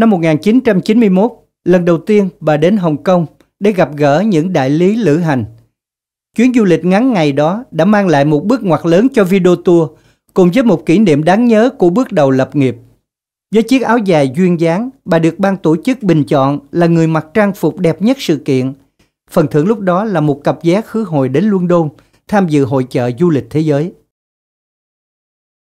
Năm 1991, lần đầu tiên bà đến Hồng Kông để gặp gỡ những đại lý lữ hành. Chuyến du lịch ngắn ngày đó đã mang lại một bước ngoặt lớn cho video tour cùng với một kỷ niệm đáng nhớ của bước đầu lập nghiệp. Với chiếc áo dài duyên dáng, bà được ban tổ chức bình chọn là người mặc trang phục đẹp nhất sự kiện. Phần thưởng lúc đó là một cặp vé khứ hồi đến London tham dự hội chợ du lịch thế giới.